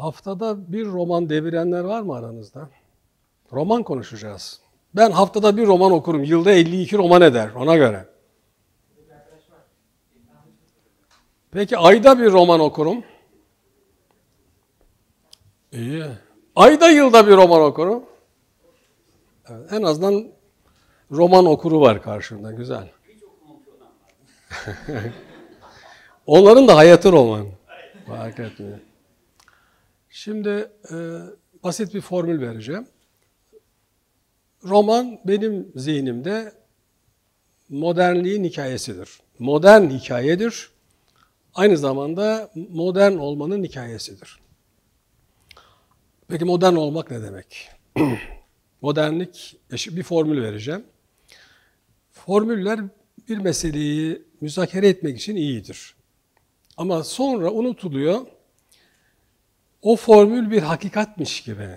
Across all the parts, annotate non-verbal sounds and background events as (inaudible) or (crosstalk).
Haftada bir roman devirenler var mı aranızda? Roman konuşacağız. Ben haftada bir roman okurum. Yılda 52 roman eder ona göre. Peki ayda bir roman okurum. İyi. Ayda yılda bir roman okurum. Evet, en azından roman okuru var karşımda. Güzel. (laughs) Onların da hayatı roman. Fark etmiyor. Şimdi e, basit bir formül vereceğim. Roman benim zihnimde modernliğin hikayesidir. Modern hikayedir. Aynı zamanda modern olmanın hikayesidir. Peki modern olmak ne demek? (clears throat) Modernlik, e, bir formül vereceğim. Formüller bir meseleyi müzakere etmek için iyidir. Ama sonra unutuluyor o formül bir hakikatmiş gibi.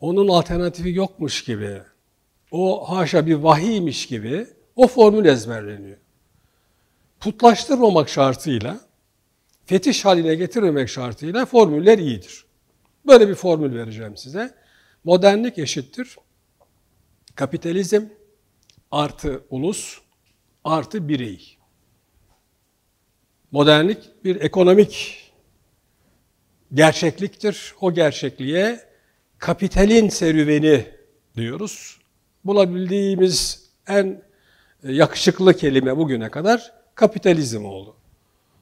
Onun alternatifi yokmuş gibi. O haşa bir vahiymiş gibi o formül ezberleniyor. Putlaştırmamak şartıyla, fetiş haline getirmemek şartıyla formüller iyidir. Böyle bir formül vereceğim size. Modernlik eşittir. Kapitalizm artı ulus artı birey. Modernlik bir ekonomik gerçekliktir. O gerçekliğe kapitalin serüveni diyoruz. Bulabildiğimiz en e, yakışıklı kelime bugüne kadar kapitalizm oldu.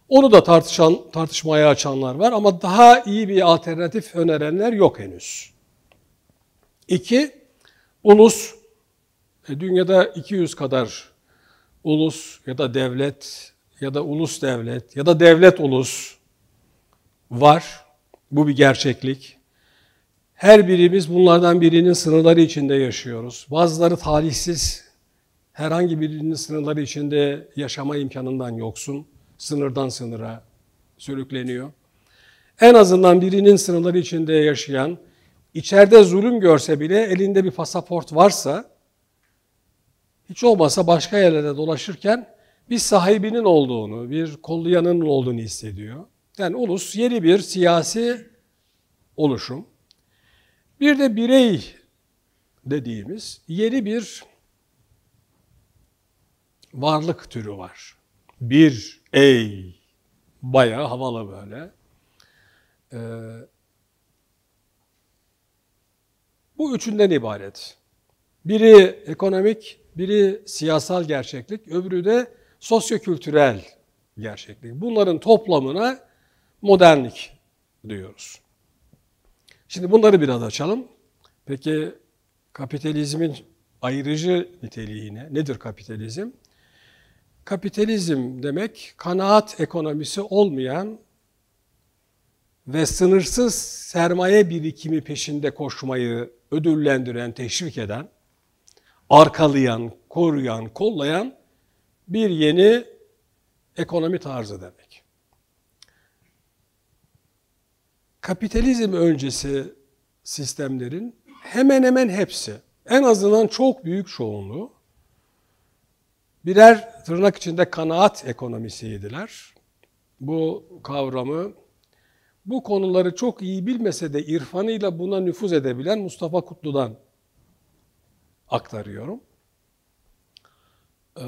Onu da tartışan, tartışmaya açanlar var ama daha iyi bir alternatif önerenler yok henüz. İki, ulus. E, dünyada 200 kadar ulus ya da devlet ya da ulus devlet ya da devlet ulus var. Bu bir gerçeklik. Her birimiz bunlardan birinin sınırları içinde yaşıyoruz. Bazıları talihsiz, herhangi birinin sınırları içinde yaşama imkanından yoksun. Sınırdan sınıra sürükleniyor. En azından birinin sınırları içinde yaşayan, içeride zulüm görse bile elinde bir pasaport varsa, hiç olmasa başka yerlerde dolaşırken bir sahibinin olduğunu, bir kollayanın olduğunu hissediyor. Yani ulus yeni bir siyasi oluşum. Bir de birey dediğimiz yeni bir varlık türü var. Bir ey bayağı havalı böyle. Ee, bu üçünden ibaret. Biri ekonomik, biri siyasal gerçeklik, öbürü de sosyokültürel gerçeklik. Bunların toplamına modernlik diyoruz. Şimdi bunları biraz açalım. Peki kapitalizmin ayırıcı niteliği ne? Nedir kapitalizm? Kapitalizm demek kanaat ekonomisi olmayan ve sınırsız sermaye birikimi peşinde koşmayı ödüllendiren, teşvik eden, arkalayan, koruyan, kollayan bir yeni ekonomi tarzı demek. kapitalizm öncesi sistemlerin hemen hemen hepsi, en azından çok büyük çoğunluğu birer tırnak içinde kanaat ekonomisiydiler. Bu kavramı bu konuları çok iyi bilmese de irfanıyla buna nüfuz edebilen Mustafa Kutlu'dan aktarıyorum. Ee,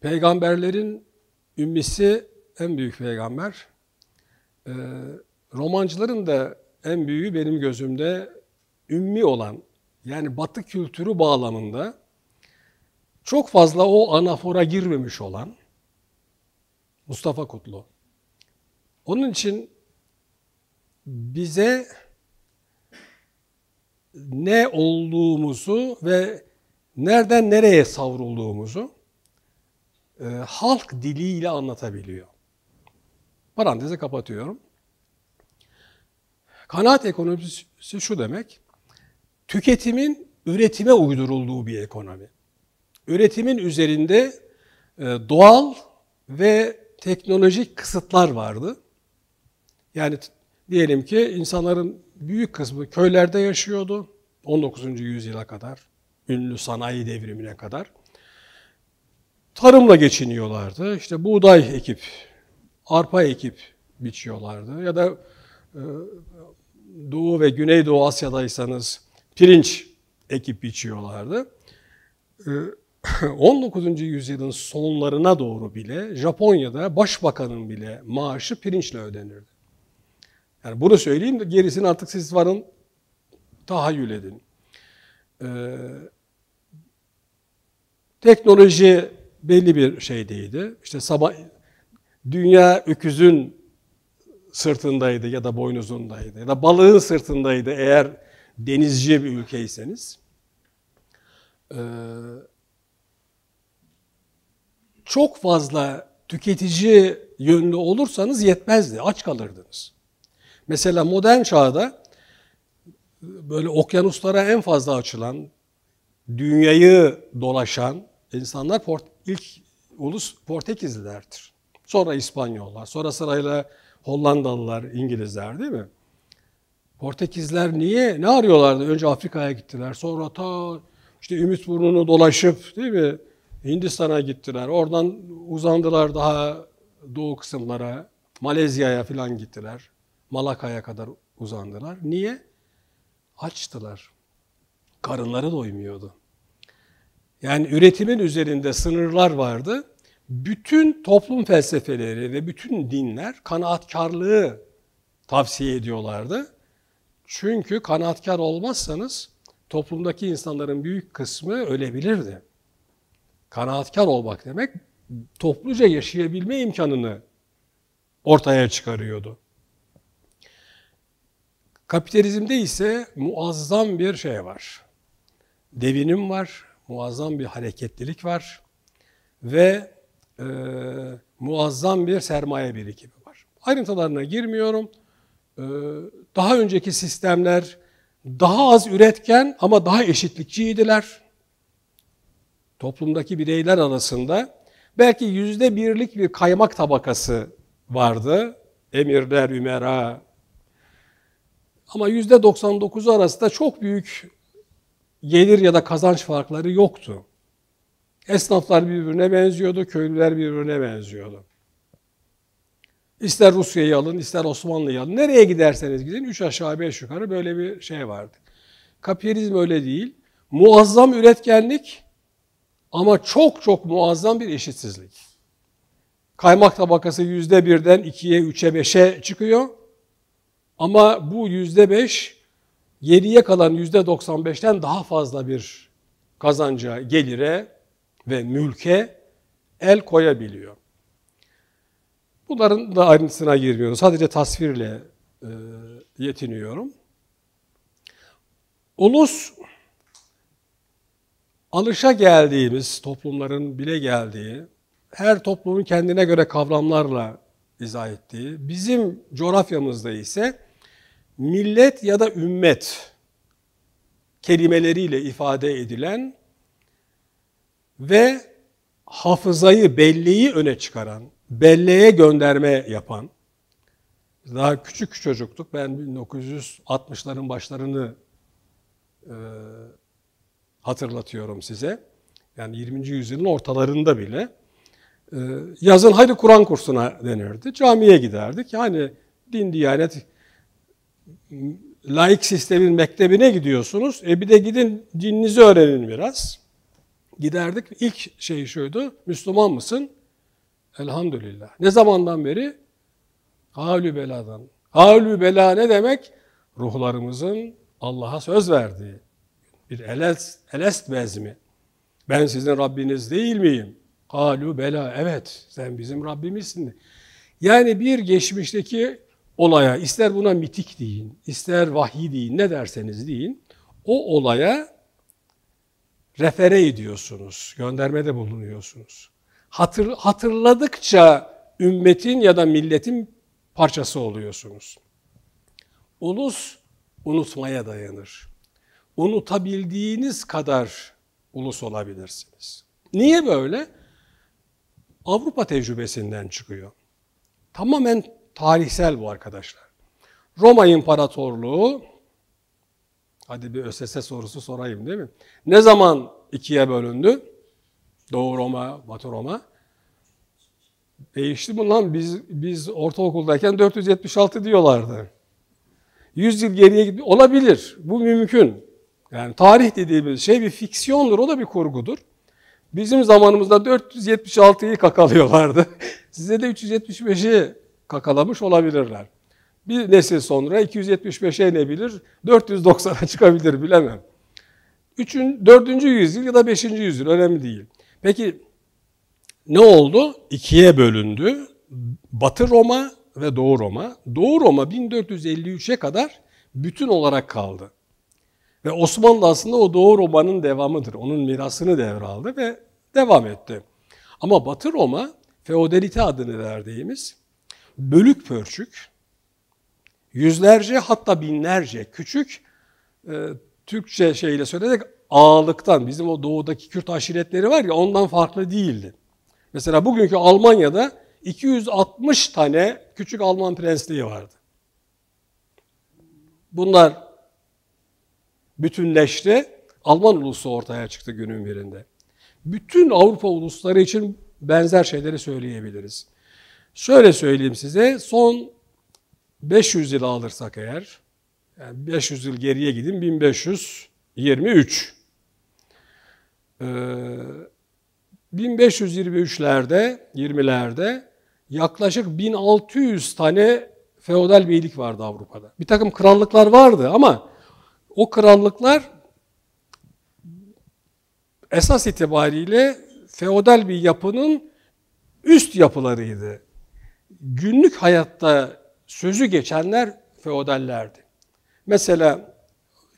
peygamberlerin ümmisi en büyük peygamber e, romancıların da en büyüğü benim gözümde ümmi olan yani batı kültürü bağlamında çok fazla o anafora girmemiş olan Mustafa Kutlu. Onun için bize ne olduğumuzu ve nereden nereye savrulduğumuzu e, halk diliyle anlatabiliyor. Paranteze kapatıyorum. Kanaat ekonomisi şu demek, tüketimin üretime uydurulduğu bir ekonomi. Üretimin üzerinde e, doğal ve teknolojik kısıtlar vardı. Yani diyelim ki insanların büyük kısmı köylerde yaşıyordu 19. yüzyıla kadar, ünlü sanayi devrimine kadar. Tarımla geçiniyorlardı. İşte buğday ekip arpa ekip biçiyorlardı. Ya da e, Doğu ve Güneydoğu Asya'daysanız pirinç ekip biçiyorlardı. 19. E, (clears throat) yüzyılın sonlarına doğru bile Japonya'da başbakanın bile maaşı pirinçle ödenirdi. Yani bunu söyleyeyim de gerisini artık siz varın tahayyül edin. Ee, teknoloji belli bir şeydeydi. İşte sabah dünya öküzün sırtındaydı ya da boynuzundaydı ya da balığın sırtındaydı eğer denizci bir ülkeyseniz. Ee, çok fazla tüketici yönlü olursanız yetmezdi, aç kalırdınız. Mesela modern çağda böyle okyanuslara en fazla açılan, dünyayı dolaşan insanlar ilk ulus Portekizlilerdir. Sonra İspanyollar, sonra sırayla Hollandalılar, İngilizler değil mi? Portekizler niye, ne arıyorlardı? Önce Afrika'ya gittiler, sonra ta işte Ümit Burnu'nu dolaşıp değil mi? Hindistan'a gittiler, oradan uzandılar daha doğu kısımlara, Malezya'ya falan gittiler. Malaka'ya kadar uzandılar. Niye? Açtılar. Karınları doymuyordu. Yani üretimin üzerinde sınırlar vardı bütün toplum felsefeleri ve bütün dinler kanaatkarlığı tavsiye ediyorlardı. Çünkü kanaatkar olmazsanız toplumdaki insanların büyük kısmı ölebilirdi. Kanaatkar olmak demek topluca yaşayabilme imkanını ortaya çıkarıyordu. Kapitalizmde ise muazzam bir şey var. Devinim var, muazzam bir hareketlilik var ve e, muazzam bir sermaye birikimi var. Ayrıntılarına girmiyorum. E, daha önceki sistemler daha az üretken ama daha eşitlikçiydiler. Toplumdaki bireyler arasında belki yüzde birlik bir kaymak tabakası vardı. Emirler, ümera. Ama yüzde 99 arasında çok büyük gelir ya da kazanç farkları yoktu. Esnaflar birbirine benziyordu, köylüler birbirine benziyordu. İster Rusya'yı alın, ister Osmanlı'yı alın. Nereye giderseniz gidin, üç aşağı beş yukarı böyle bir şey vardı. Kapitalizm öyle değil. Muazzam üretkenlik ama çok çok muazzam bir eşitsizlik. Kaymak tabakası yüzde birden ikiye, üçe, beşe çıkıyor. Ama bu yüzde beş geriye kalan yüzde doksan beşten daha fazla bir kazanca, gelire ve mülke el koyabiliyor. Bunların da ayrıntısına girmiyorum. Sadece tasvirle e, yetiniyorum. Ulus, alışa geldiğimiz toplumların bile geldiği, her toplumun kendine göre kavramlarla izah ettiği, bizim coğrafyamızda ise millet ya da ümmet kelimeleriyle ifade edilen ve hafızayı, belleği öne çıkaran, belleğe gönderme yapan, daha küçük çocuktuk. Ben 1960'ların başlarını e, hatırlatıyorum size. Yani 20. yüzyılın ortalarında bile. E, yazın haydi Kur'an kursuna denirdi. Camiye giderdik. Yani din, diyanet, laik sistemin mektebine gidiyorsunuz. E bir de gidin dininizi öğrenin biraz giderdik. İlk şey şuydu. Müslüman mısın? Elhamdülillah. Ne zamandan beri? Havlü beladan. Havlü bela ne demek? Ruhlarımızın Allah'a söz verdiği bir elest, elest bezmi. Ben sizin Rabbiniz değil miyim? Kalu bela evet sen bizim Rabbimizsin. Yani bir geçmişteki olaya ister buna mitik deyin, ister vahiy deyin, ne derseniz deyin. O olaya refere ediyorsunuz, göndermede bulunuyorsunuz. Hatır, hatırladıkça ümmetin ya da milletin parçası oluyorsunuz. Ulus unutmaya dayanır. Unutabildiğiniz kadar ulus olabilirsiniz. Niye böyle? Avrupa tecrübesinden çıkıyor. Tamamen tarihsel bu arkadaşlar. Roma İmparatorluğu Hadi bir ÖSS sorusu sorayım değil mi? Ne zaman ikiye bölündü? Doğu Roma, Batı Roma. Değişti mi lan? Biz, biz ortaokuldayken 476 diyorlardı. 100 yıl geriye gitme olabilir. Bu mümkün. Yani tarih dediğimiz şey bir fiksiyondur, o da bir kurgudur. Bizim zamanımızda 476'yı kakalıyorlardı. (laughs) Size de 375'i kakalamış olabilirler. Bir nesil sonra 275'e inebilir, 490'a çıkabilir bilemem. Üçün, 4. yüzyıl ya da 5. yüzyıl önemli değil. Peki ne oldu? İkiye bölündü. Batı Roma ve Doğu Roma. Doğu Roma 1453'e kadar bütün olarak kaldı. Ve Osmanlı aslında o Doğu Roma'nın devamıdır. Onun mirasını devraldı ve devam etti. Ama Batı Roma feodalite adını verdiğimiz bölük pörçük yüzlerce hatta binlerce küçük e, Türkçe şeyle söyledik ağalıktan bizim o doğudaki Kürt aşiretleri var ya ondan farklı değildi. Mesela bugünkü Almanya'da 260 tane küçük Alman prensliği vardı. Bunlar bütünleşti. Alman ulusu ortaya çıktı günün birinde. Bütün Avrupa ulusları için benzer şeyleri söyleyebiliriz. Şöyle söyleyeyim size, son 500 yıl alırsak eğer, yani 500 yıl geriye gidin 1523. Ee, 1523'lerde, 20'lerde yaklaşık 1600 tane feodal beylik vardı Avrupa'da. Bir takım krallıklar vardı ama o krallıklar esas itibariyle feodal bir yapının üst yapılarıydı. Günlük hayatta sözü geçenler feodallerdi. Mesela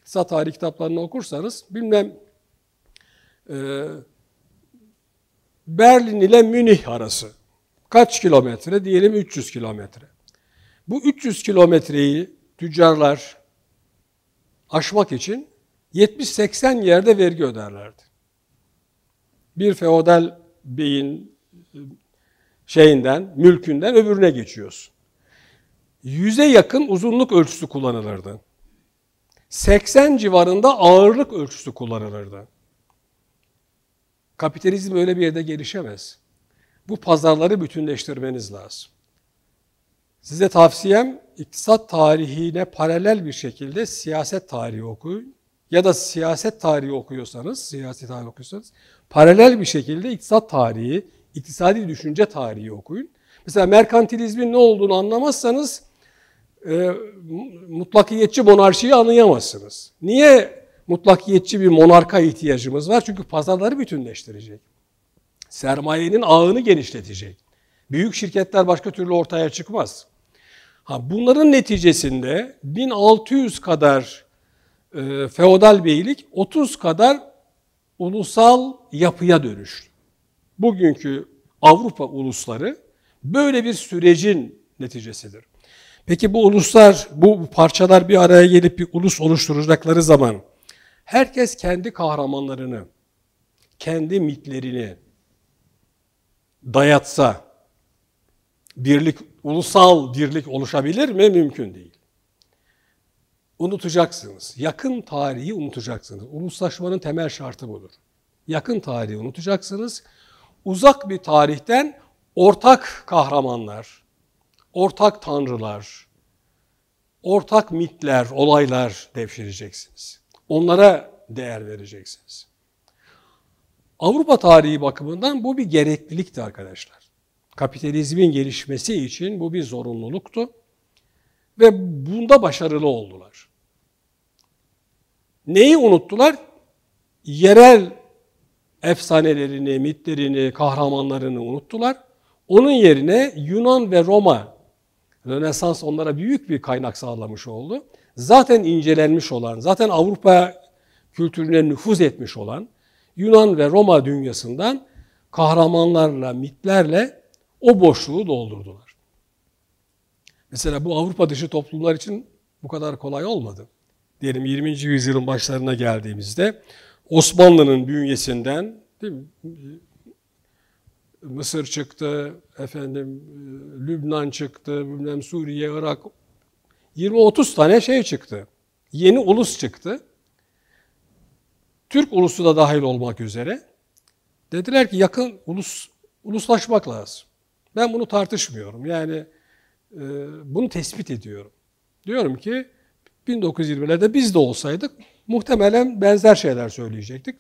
kısa tarih kitaplarını okursanız bilmem e, Berlin ile Münih arası kaç kilometre? Diyelim 300 kilometre. Bu 300 kilometreyi tüccarlar aşmak için 70-80 yerde vergi öderlerdi. Bir feodal beyin e, şeyinden, mülkünden öbürüne geçiyorsun. Yüze yakın uzunluk ölçüsü kullanılırdı. 80 civarında ağırlık ölçüsü kullanılırdı. Kapitalizm öyle bir yerde gelişemez. Bu pazarları bütünleştirmeniz lazım. Size tavsiyem iktisat tarihine paralel bir şekilde siyaset tarihi okuyun. Ya da siyaset tarihi okuyorsanız, siyaset tarihi okuyorsanız paralel bir şekilde iktisat tarihi, iktisadi düşünce tarihi okuyun. Mesela merkantilizmin ne olduğunu anlamazsanız e, mutlakiyetçi monarşiyi anlayamazsınız. Niye mutlakiyetçi bir monarka ihtiyacımız var? Çünkü pazarları bütünleştirecek. Sermayenin ağını genişletecek. Büyük şirketler başka türlü ortaya çıkmaz. Ha, bunların neticesinde 1600 kadar e, feodal beylik 30 kadar ulusal yapıya dönüştü. Bugünkü Avrupa ulusları böyle bir sürecin neticesidir. Peki bu uluslar, bu parçalar bir araya gelip bir ulus oluşturacakları zaman herkes kendi kahramanlarını, kendi mitlerini dayatsa birlik, ulusal birlik oluşabilir mi? Mümkün değil. Unutacaksınız. Yakın tarihi unutacaksınız. Uluslaşmanın temel şartı budur. Yakın tarihi unutacaksınız. Uzak bir tarihten ortak kahramanlar, ortak tanrılar, ortak mitler, olaylar devşireceksiniz. Onlara değer vereceksiniz. Avrupa tarihi bakımından bu bir gereklilikti arkadaşlar. Kapitalizmin gelişmesi için bu bir zorunluluktu ve bunda başarılı oldular. Neyi unuttular? Yerel efsanelerini, mitlerini, kahramanlarını unuttular. Onun yerine Yunan ve Roma Rönesans onlara büyük bir kaynak sağlamış oldu. Zaten incelenmiş olan, zaten Avrupa kültürüne nüfuz etmiş olan Yunan ve Roma dünyasından kahramanlarla, mitlerle o boşluğu doldurdular. Mesela bu Avrupa dışı toplumlar için bu kadar kolay olmadı. Diyelim 20. yüzyılın başlarına geldiğimizde Osmanlı'nın bünyesinden değil mi? Mısır çıktı, efendim e, Lübnan çıktı, bilmem Suriye, Irak 20-30 tane şey çıktı. Yeni ulus çıktı. Türk ulusu da dahil olmak üzere. Dediler ki yakın ulus uluslaşmak lazım. Ben bunu tartışmıyorum. Yani e, bunu tespit ediyorum. Diyorum ki 1920'lerde biz de olsaydık muhtemelen benzer şeyler söyleyecektik.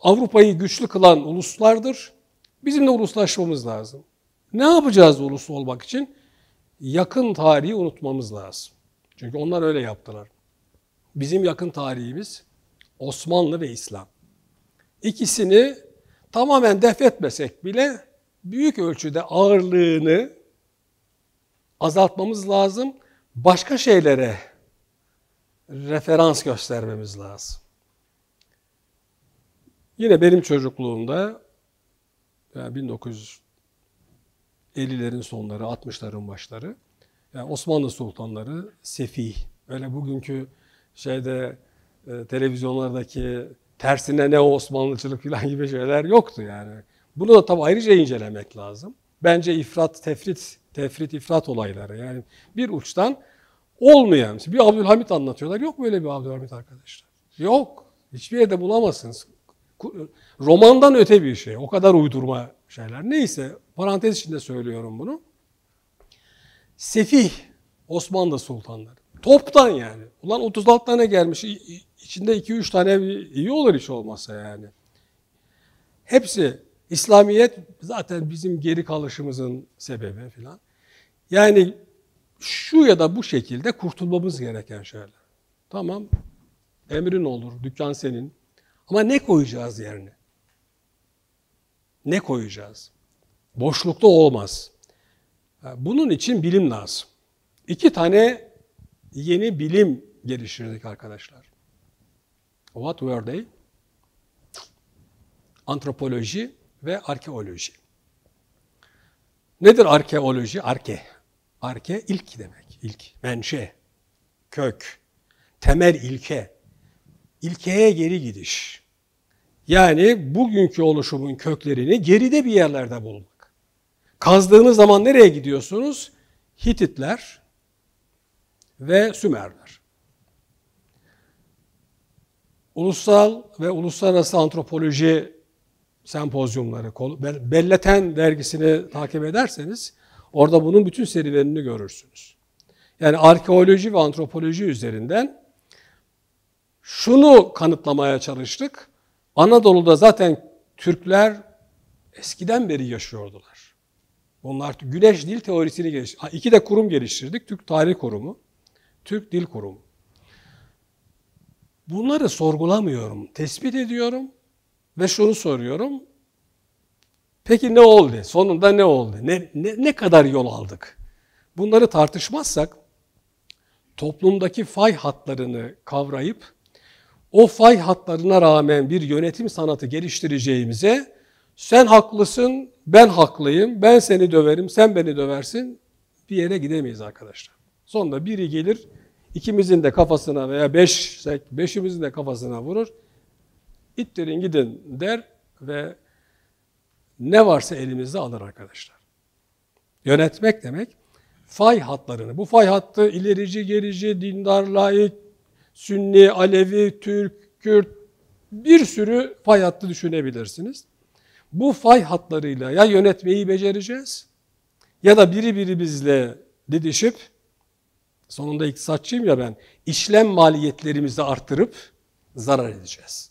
Avrupa'yı güçlü kılan uluslardır. Bizim de uluslaşmamız lazım. Ne yapacağız uluslu olmak için? Yakın tarihi unutmamız lazım. Çünkü onlar öyle yaptılar. Bizim yakın tarihimiz Osmanlı ve İslam. İkisini tamamen defetmesek bile büyük ölçüde ağırlığını azaltmamız lazım. Başka şeylere referans göstermemiz lazım. Yine benim çocukluğumda yani 1950'lerin sonları, 60'ların başları. Yani Osmanlı sultanları sefih. Öyle bugünkü şeyde e, televizyonlardaki tersine ne Osmanlıcılık falan gibi şeyler yoktu yani. Bunu da tabii ayrıca incelemek lazım. Bence ifrat, tefrit, tefrit, ifrat olayları. Yani bir uçtan olmayan. Bir Abdülhamit anlatıyorlar. Yok böyle bir Abdülhamit arkadaşlar. Yok. Hiçbir yerde bulamazsınız romandan öte bir şey. O kadar uydurma şeyler. Neyse parantez içinde söylüyorum bunu. Sefih Osmanlı sultanları. Toptan yani. Ulan 36 tane gelmiş. İçinde 2-3 tane iyi olur hiç olmazsa yani. Hepsi İslamiyet zaten bizim geri kalışımızın sebebi filan. Yani şu ya da bu şekilde kurtulmamız gereken şeyler. Tamam, emrin olur, dükkan senin, ama ne koyacağız yerine? Ne koyacağız? Boşlukta olmaz. Bunun için bilim lazım. İki tane yeni bilim geliştirdik arkadaşlar. What were they? Antropoloji ve arkeoloji. Nedir arkeoloji? Arke. Arke ilk demek. İlk, menşe, kök, temel ilke, ilkeye geri gidiş. Yani bugünkü oluşumun köklerini geride bir yerlerde bulmak. Kazdığınız zaman nereye gidiyorsunuz? Hititler ve Sümerler. Ulusal ve uluslararası antropoloji sempozyumları, Belleten dergisini takip ederseniz orada bunun bütün serilerini görürsünüz. Yani arkeoloji ve antropoloji üzerinden şunu kanıtlamaya çalıştık. Anadolu'da zaten Türkler eskiden beri yaşıyordular. Bunlar Güneş Dil Teorisi'ni geliştirdik. İki de kurum geliştirdik. Türk Tarih Kurumu, Türk Dil Kurumu. Bunları sorgulamıyorum, tespit ediyorum ve şunu soruyorum. Peki ne oldu? Sonunda ne oldu? Ne, ne, ne kadar yol aldık? Bunları tartışmazsak toplumdaki fay hatlarını kavrayıp o fay hatlarına rağmen bir yönetim sanatı geliştireceğimize sen haklısın, ben haklıyım, ben seni döverim, sen beni döversin bir yere gidemeyiz arkadaşlar. Sonunda biri gelir, ikimizin de kafasına veya beşsek beşimizin de kafasına vurur. İttirin gidin der ve ne varsa elimizde alır arkadaşlar. Yönetmek demek fay hatlarını, bu fay hattı ilerici, gerici, dindar, layık Sünni, Alevi, Türk, Kürt bir sürü fay hattı düşünebilirsiniz. Bu fay hatlarıyla ya yönetmeyi becereceğiz ya da biri biri bizle didişip sonunda iktisatçıyım ya ben işlem maliyetlerimizi artırıp zarar edeceğiz.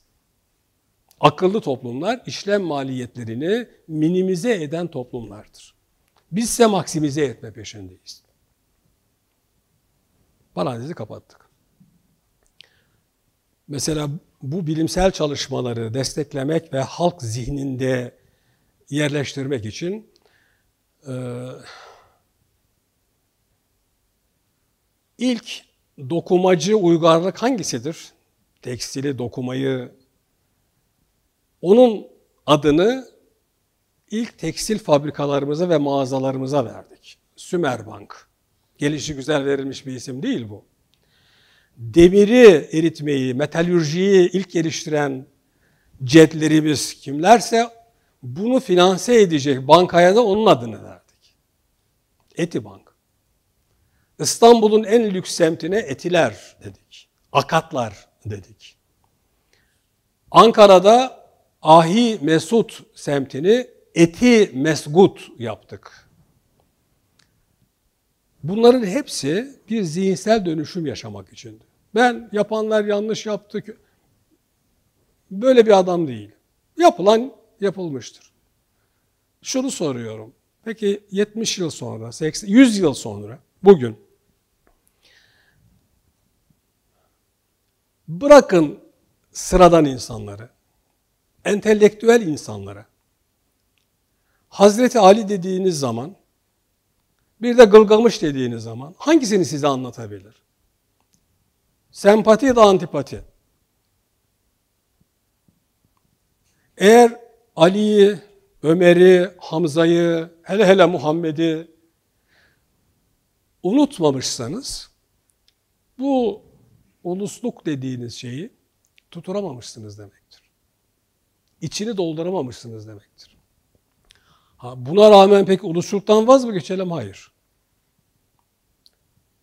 Akıllı toplumlar işlem maliyetlerini minimize eden toplumlardır. Biz Bizse maksimize etme peşindeyiz. Parantezi kapattık. Mesela bu bilimsel çalışmaları desteklemek ve halk zihninde yerleştirmek için e, ilk dokumacı uygarlık hangisidir? Tekstili dokumayı onun adını ilk tekstil fabrikalarımıza ve mağazalarımıza verdik. Sümerbank. Gelişi güzel verilmiş bir isim değil bu demiri eritmeyi, metalürjiyi ilk geliştiren cedlerimiz kimlerse bunu finanse edecek bankaya da onun adını verdik. Etibank. İstanbul'un en lüks semtine Etiler dedik. Akatlar dedik. Ankara'da Ahi Mesut semtini Eti Mesgut yaptık. Bunların hepsi bir zihinsel dönüşüm yaşamak içindi. Ben yapanlar yanlış yaptı. ki Böyle bir adam değil. Yapılan yapılmıştır. Şunu soruyorum. Peki 70 yıl sonra, 80, 100 yıl sonra, bugün bırakın sıradan insanları, entelektüel insanları. Hazreti Ali dediğiniz zaman, bir de Gılgamış dediğiniz zaman hangisini size anlatabilir? Sempati da antipati. Eğer Ali'yi, Ömer'i, Hamza'yı, hele hele Muhammed'i unutmamışsanız bu ulusluk dediğiniz şeyi tuturamamışsınız demektir. İçini dolduramamışsınız demektir. Ha, buna rağmen pek ulusluktan vaz mı geçelim? Hayır.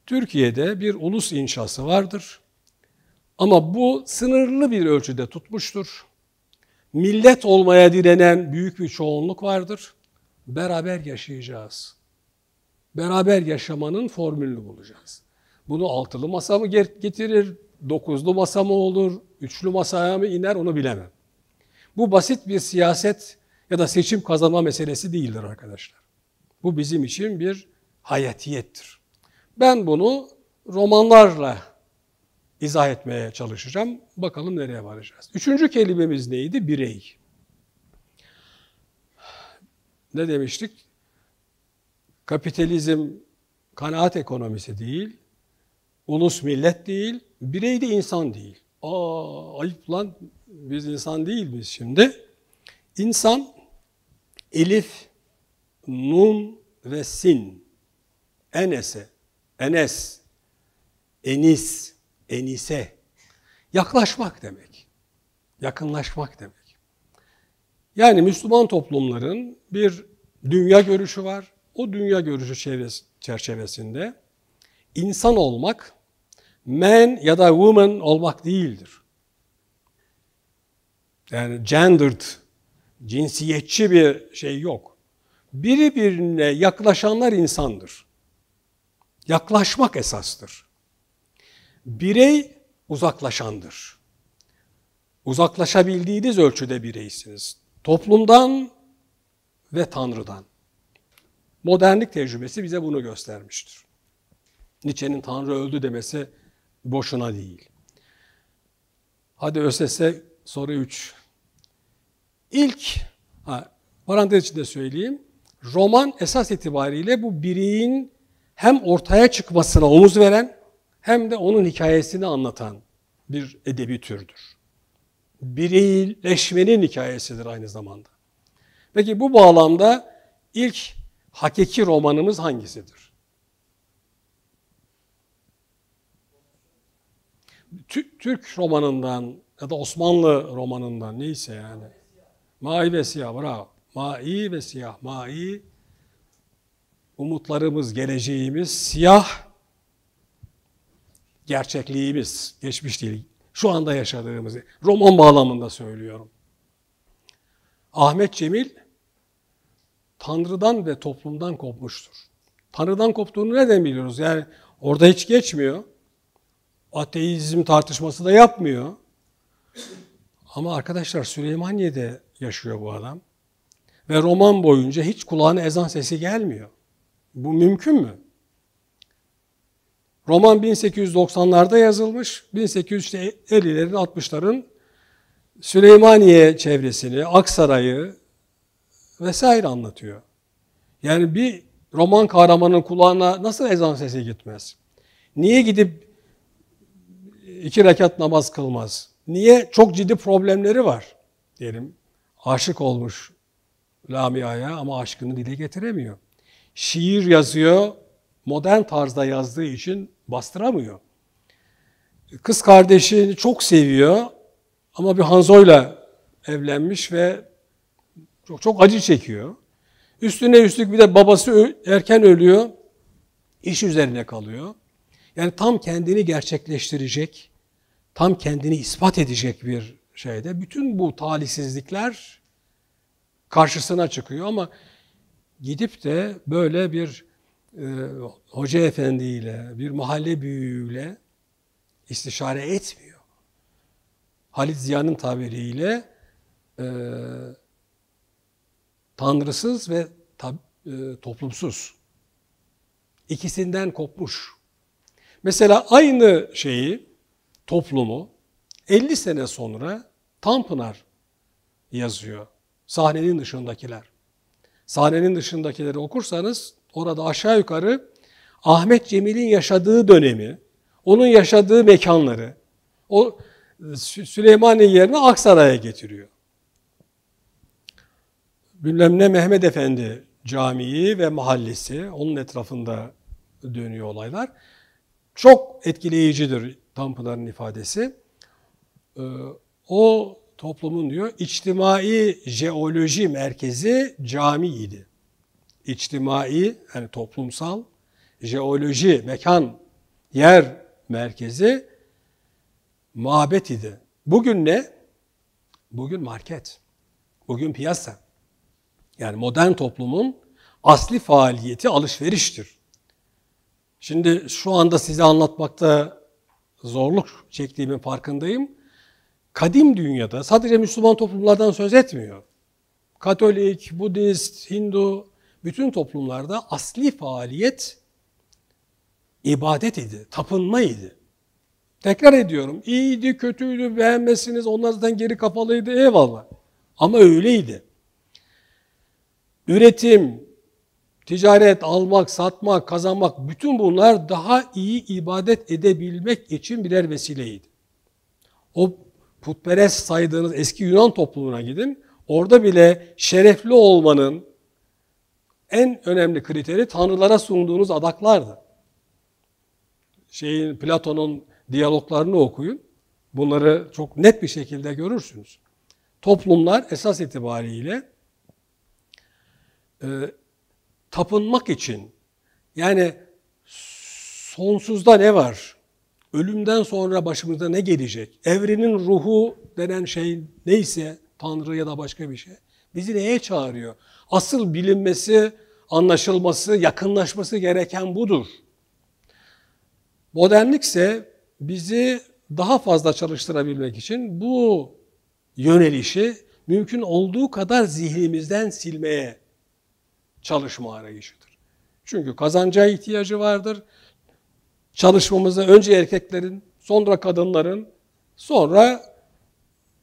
Türkiye'de bir ulus inşası vardır. Ama bu sınırlı bir ölçüde tutmuştur. Millet olmaya direnen büyük bir çoğunluk vardır. Beraber yaşayacağız. Beraber yaşamanın formülünü bulacağız. Bunu altılı masa mı getirir, dokuzlu masa mı olur, üçlü masaya mı iner onu bilemem. Bu basit bir siyaset ya da seçim kazanma meselesi değildir arkadaşlar. Bu bizim için bir hayatiyettir. Ben bunu romanlarla izah etmeye çalışacağım. Bakalım nereye varacağız. Üçüncü kelimemiz neydi? Birey. Ne demiştik? Kapitalizm kanaat ekonomisi değil, ulus millet değil, birey de insan değil. Aa ayıp lan biz insan değil miyiz şimdi. İnsan elif, nun ve sin, enese Enes, Enis, Enise yaklaşmak demek. Yakınlaşmak demek. Yani Müslüman toplumların bir dünya görüşü var. O dünya görüşü çerçevesinde insan olmak man ya da woman olmak değildir. Yani gendered, cinsiyetçi bir şey yok. Biri birine yaklaşanlar insandır. Yaklaşmak esastır. Birey uzaklaşandır. Uzaklaşabildiğiniz ölçüde bireysiniz. Toplumdan ve Tanrı'dan. Modernlik tecrübesi bize bunu göstermiştir. Nietzsche'nin Tanrı öldü demesi boşuna değil. Hadi ÖSS soru 3. İlk, ha, parantez içinde söyleyeyim, roman esas itibariyle bu bireyin hem ortaya çıkmasına omuz veren hem de onun hikayesini anlatan bir edebi türdür. Bireyleşmenin hikayesidir aynı zamanda. Peki bu bağlamda ilk hakiki romanımız hangisidir? Türk romanından ya da Osmanlı romanından neyse yani. Mai ve Siyah bravo. Mai ve Siyah, Mai umutlarımız, geleceğimiz siyah, gerçekliğimiz, geçmiş değil, şu anda yaşadığımızı, roman bağlamında söylüyorum. Ahmet Cemil, Tanrı'dan ve toplumdan kopmuştur. Tanrı'dan koptuğunu neden biliyoruz? Yani orada hiç geçmiyor. Ateizm tartışması da yapmıyor. Ama arkadaşlar Süleymaniye'de yaşıyor bu adam. Ve roman boyunca hiç kulağına ezan sesi gelmiyor. Bu mümkün mü? Roman 1890'larda yazılmış, 1850'lerin, 60'ların Süleymaniye çevresini, Aksaray'ı vesaire anlatıyor. Yani bir roman kahramanın kulağına nasıl ezan sesi gitmez? Niye gidip iki rekat namaz kılmaz? Niye çok ciddi problemleri var? Diyelim aşık olmuş Lamia'ya ama aşkını dile getiremiyor şiir yazıyor, modern tarzda yazdığı için bastıramıyor. Kız kardeşini çok seviyor ama bir Hanzo'yla evlenmiş ve çok, çok acı çekiyor. Üstüne üstlük bir de babası erken ölüyor, iş üzerine kalıyor. Yani tam kendini gerçekleştirecek, tam kendini ispat edecek bir şeyde bütün bu talihsizlikler karşısına çıkıyor ama gidip de böyle bir e, hoca efendiyle, bir mahalle büyüğüyle istişare etmiyor. Halit Ziya'nın tabiriyle e, tanrısız ve tab, e, toplumsuz. İkisinden kopmuş. Mesela aynı şeyi, toplumu 50 sene sonra Tanpınar yazıyor. Sahnenin dışındakiler sahnenin dışındakileri okursanız orada aşağı yukarı Ahmet Cemil'in yaşadığı dönemi, onun yaşadığı mekanları, o Süleymaniye yerine Aksaray'a getiriyor. Bilmem ne Mehmet Efendi Camii ve mahallesi, onun etrafında dönüyor olaylar. Çok etkileyicidir Tanpınar'ın ifadesi. Ee, o toplumun diyor içtimai jeoloji merkezi camiydi. İçtimai yani toplumsal jeoloji mekan yer merkezi mabet idi. Bugün ne? Bugün market. Bugün piyasa. Yani modern toplumun asli faaliyeti alışveriştir. Şimdi şu anda size anlatmakta zorluk çektiğimin farkındayım kadim dünyada sadece Müslüman toplumlardan söz etmiyor. Katolik, Budist, Hindu bütün toplumlarda asli faaliyet ibadet idi, tapınma idi. Tekrar ediyorum, iyiydi, kötüydü, beğenmesiniz, onlar zaten geri kapalıydı, eyvallah. Ama öyleydi. Üretim, ticaret, almak, satmak, kazanmak bütün bunlar daha iyi ibadet edebilmek için birer vesileydi. O putperest saydığınız eski Yunan topluluğuna gidin. Orada bile şerefli olmanın en önemli kriteri tanrılara sunduğunuz adaklardı. Şeyin Platon'un diyaloglarını okuyun. Bunları çok net bir şekilde görürsünüz. Toplumlar esas itibariyle e, tapınmak için yani sonsuzda ne var? ölümden sonra başımıza ne gelecek? Evrenin ruhu denen şey neyse Tanrı ya da başka bir şey. Bizi neye çağırıyor? Asıl bilinmesi, anlaşılması, yakınlaşması gereken budur. Modernlik ise bizi daha fazla çalıştırabilmek için bu yönelişi mümkün olduğu kadar zihnimizden silmeye çalışma arayışıdır. Çünkü kazanca ihtiyacı vardır çalışmamızda önce erkeklerin, sonra kadınların, sonra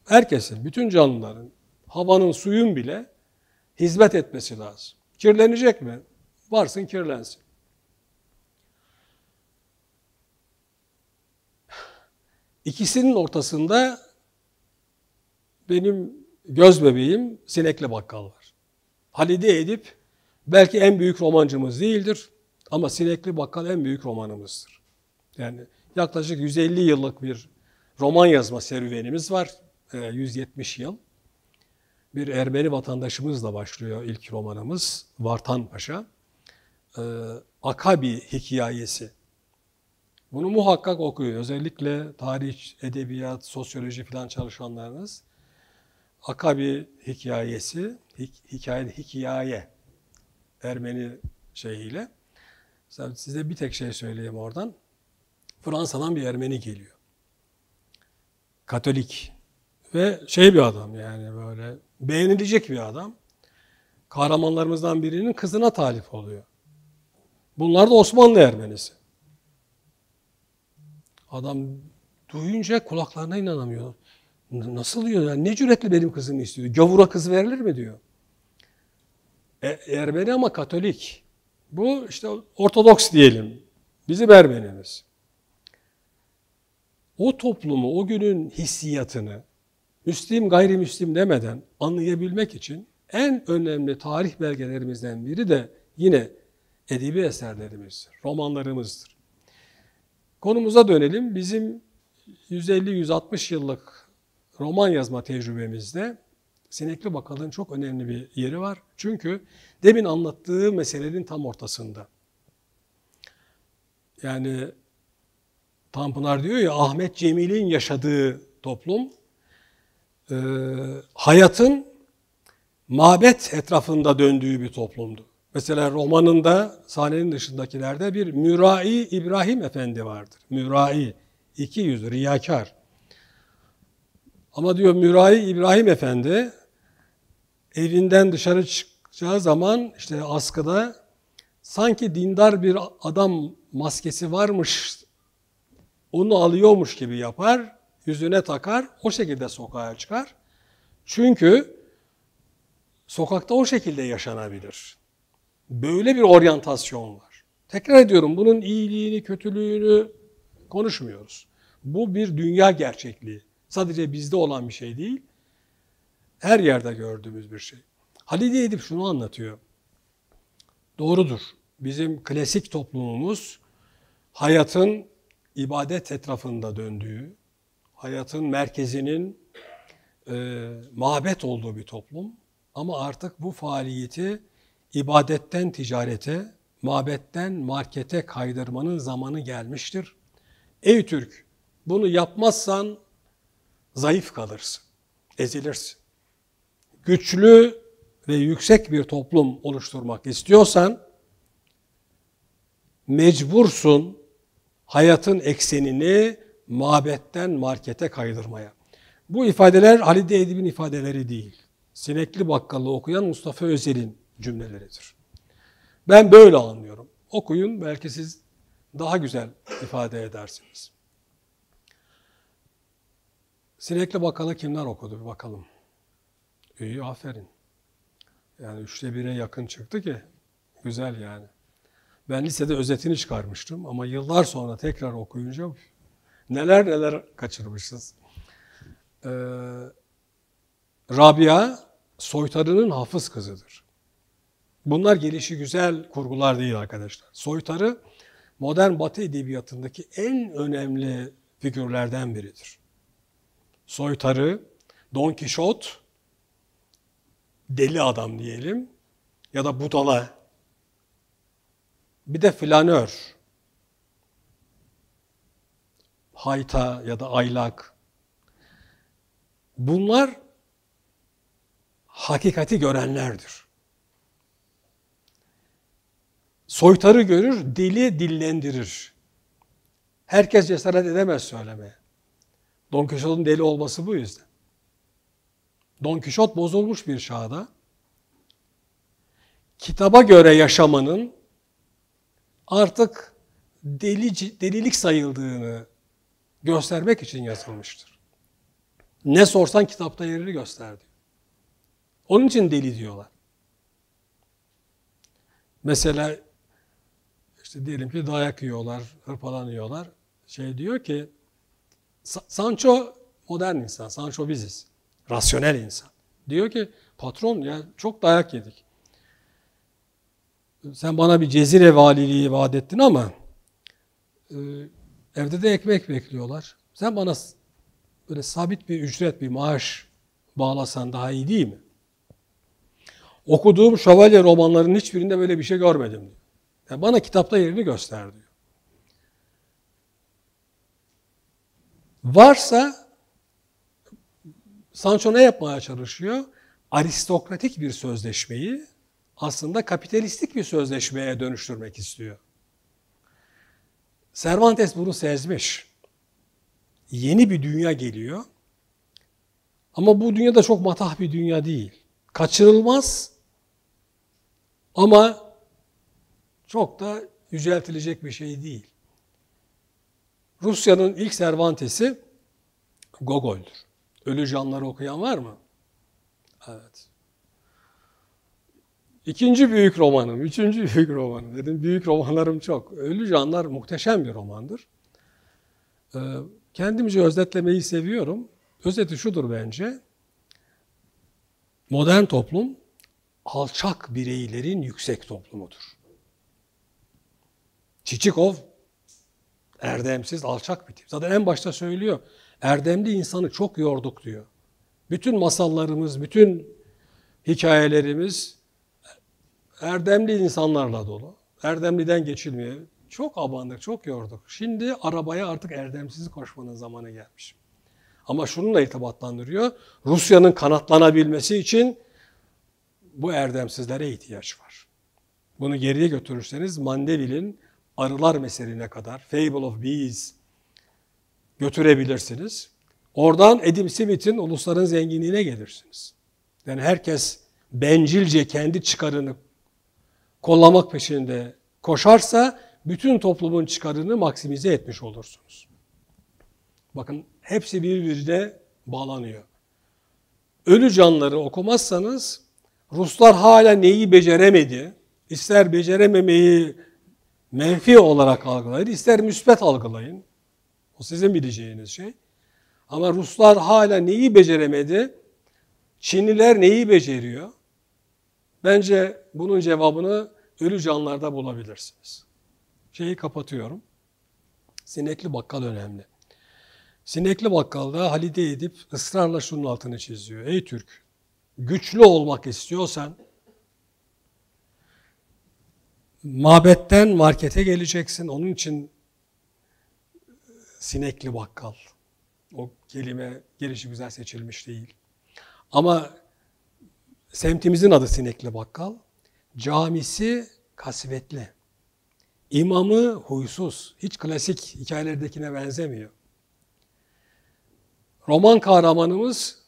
herkesin, bütün canlıların, havanın, suyun bile hizmet etmesi lazım. Kirlenecek mi? Varsın kirlensin. İkisinin ortasında benim göz bebeğim Sinekli Bakkal var. Halide Edip belki en büyük romancımız değildir ama Sinekli Bakkal en büyük romanımızdır. Yani yaklaşık 150 yıllık bir roman yazma serüvenimiz var. E, ee, 170 yıl. Bir Ermeni vatandaşımızla başlıyor ilk romanımız. Vartan Paşa. E, Akabi hikayesi. Bunu muhakkak okuyun. Özellikle tarih, edebiyat, sosyoloji falan çalışanlarınız. Akabi hikayesi, hik, hikaye, hikaye Ermeni şeyiyle. Size bir tek şey söyleyeyim oradan. Fransa'dan bir Ermeni geliyor. Katolik ve şey bir adam yani böyle beğenilecek bir adam. Kahramanlarımızdan birinin kızına talip oluyor. Bunlar da Osmanlı Ermenisi. Adam duyunca kulaklarına inanamıyor. Nasıl diyor yani ne cüretli benim kızımı istiyor. Gavura kız verilir mi diyor. E, Ermeni ama Katolik. Bu işte Ortodoks diyelim. Bizim Ermenimiz o toplumu, o günün hissiyatını Müslim gayrimüslim demeden anlayabilmek için en önemli tarih belgelerimizden biri de yine edebi eserlerimiz, romanlarımızdır. Konumuza dönelim. Bizim 150-160 yıllık roman yazma tecrübemizde Sinekli bakalı'nın çok önemli bir yeri var. Çünkü demin anlattığı meselenin tam ortasında. Yani Tanpınar diyor ya Ahmet Cemil'in yaşadığı toplum e, hayatın mabet etrafında döndüğü bir toplumdu. Mesela romanında sahnenin dışındakilerde bir Mürai İbrahim Efendi vardır. Mürai, iki yüzlü, riyakar. Ama diyor Mürai İbrahim Efendi evinden dışarı çıkacağı zaman işte askıda sanki dindar bir adam maskesi varmış onu alıyormuş gibi yapar, yüzüne takar, o şekilde sokağa çıkar. Çünkü sokakta o şekilde yaşanabilir. Böyle bir oryantasyon var. Tekrar ediyorum bunun iyiliğini, kötülüğünü konuşmuyoruz. Bu bir dünya gerçekliği. Sadece bizde olan bir şey değil. Her yerde gördüğümüz bir şey. Halide Edip şunu anlatıyor. Doğrudur. Bizim klasik toplumumuz hayatın ibadet etrafında döndüğü, hayatın merkezinin e, mabet olduğu bir toplum. Ama artık bu faaliyeti ibadetten ticarete, mabetten markete kaydırmanın zamanı gelmiştir. Ey Türk, bunu yapmazsan zayıf kalırsın, ezilirsin. Güçlü ve yüksek bir toplum oluşturmak istiyorsan mecbursun hayatın eksenini mabetten markete kaydırmaya. Bu ifadeler Halide Edip'in ifadeleri değil. Sinekli Bakkalı okuyan Mustafa Özel'in cümleleridir. Ben böyle anlıyorum. Okuyun belki siz daha güzel ifade edersiniz. Sinekli Bakkalı kimler okudu bir bakalım. İyi aferin. Yani üçte bire yakın çıktı ki güzel yani. Ben lisede özetini çıkarmıştım ama yıllar sonra tekrar okuyunca neler neler kaçırmışız. Ee, Rabia soytarının hafız kızıdır. Bunlar gelişi güzel kurgular değil arkadaşlar. Soytarı modern batı edebiyatındaki en önemli figürlerden biridir. Soytarı, Don Kişot, deli adam diyelim ya da budala bir de flanör. Hayta ya da aylak. Bunlar hakikati görenlerdir. Soytarı görür, dili dillendirir. Herkes cesaret edemez söylemeye. Don Quixote'un deli olması bu yüzden. Don Quixote bozulmuş bir çağda. Kitaba göre yaşamanın, artık delici, delilik sayıldığını göstermek için yazılmıştır. Ne sorsan kitapta yerini göster diyor. Onun için deli diyorlar. Mesela işte diyelim ki dayak yiyorlar, hırpalanıyorlar. Şey diyor ki Sancho modern insan, Sancho biziz. Rasyonel insan. Diyor ki patron ya çok dayak yedik sen bana bir cezire valiliği vaat ettin ama e, evde de ekmek bekliyorlar. Sen bana böyle sabit bir ücret, bir maaş bağlasan daha iyi değil mi? Okuduğum şövalye romanlarının hiçbirinde böyle bir şey görmedim Yani bana kitapta yerini göster diyor. Varsa Sancho ne yapmaya çalışıyor? Aristokratik bir sözleşmeyi aslında kapitalistik bir sözleşmeye dönüştürmek istiyor. Cervantes bunu sezmiş. Yeni bir dünya geliyor. Ama bu dünya da çok matah bir dünya değil. Kaçırılmaz ama çok da yüceltilecek bir şey değil. Rusya'nın ilk Cervantes'i Gogol'dur. Ölü canları okuyan var mı? Evet. İkinci büyük romanım, üçüncü (laughs) büyük romanım dedim. Büyük romanlarım çok. Ölü Canlar muhteşem bir romandır. Ee, kendimce özetlemeyi seviyorum. Özeti şudur bence. Modern toplum alçak bireylerin yüksek toplumudur. Çiçikov erdemsiz, alçak bir tip. Zaten en başta söylüyor. Erdemli insanı çok yorduk diyor. Bütün masallarımız, bütün hikayelerimiz Erdemli insanlarla dolu. Erdemli'den geçilmiyor. Çok abandık, çok yorduk. Şimdi arabaya artık erdemsiz koşmanın zamanı gelmiş. Ama şununla irtibatlandırıyor. Rusya'nın kanatlanabilmesi için bu erdemsizlere ihtiyaç var. Bunu geriye götürürseniz Mandelil'in Arılar meseline kadar Fable of Bees götürebilirsiniz. Oradan Edim Smith'in Ulusların Zenginliğine gelirsiniz. Yani herkes bencilce kendi çıkarını kollamak peşinde koşarsa bütün toplumun çıkarını maksimize etmiş olursunuz. Bakın hepsi birbirine bağlanıyor. Ölü canları okumazsanız Ruslar hala neyi beceremedi, ister becerememeyi menfi olarak algılayın, ister müspet algılayın. O sizin bileceğiniz şey. Ama Ruslar hala neyi beceremedi, Çinliler neyi beceriyor? Bence bunun cevabını ölü canlılarda bulabilirsiniz. Şeyi kapatıyorum. Sinekli bakkal önemli. Sinekli bakkalda Halide Edip ısrarla şunun altını çiziyor. Ey Türk, güçlü olmak istiyorsan mabetten markete geleceksin. Onun için sinekli bakkal. O kelime gelişi güzel seçilmiş değil. Ama Semtimizin adı Sinekli Bakkal. Camisi kasvetli. İmamı huysuz. Hiç klasik hikayelerdekine benzemiyor. Roman kahramanımız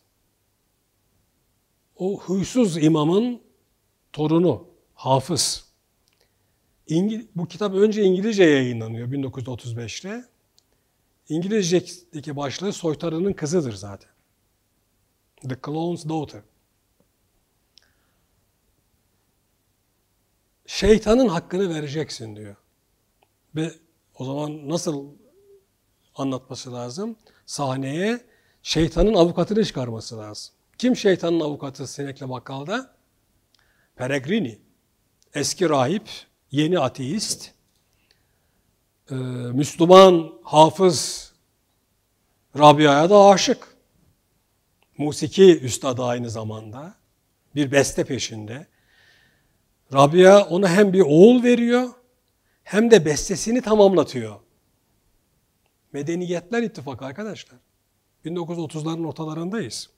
o huysuz imamın torunu Hafız. İngil bu kitap önce İngilizce yayınlanıyor 1935'te. İngilizce'deki başlığı Soytarı'nın kızıdır zaten. The Clone's Daughter. şeytanın hakkını vereceksin diyor. Ve o zaman nasıl anlatması lazım? Sahneye şeytanın avukatını çıkarması lazım. Kim şeytanın avukatı Sinekle Bakkal'da? Peregrini. Eski rahip, yeni ateist, e, Müslüman, hafız, Rabia'ya da aşık. Musiki üstadı aynı zamanda. Bir beste peşinde. Rabia ona hem bir oğul veriyor hem de bestesini tamamlatıyor. Medeniyetler ittifakı arkadaşlar. 1930'ların ortalarındayız.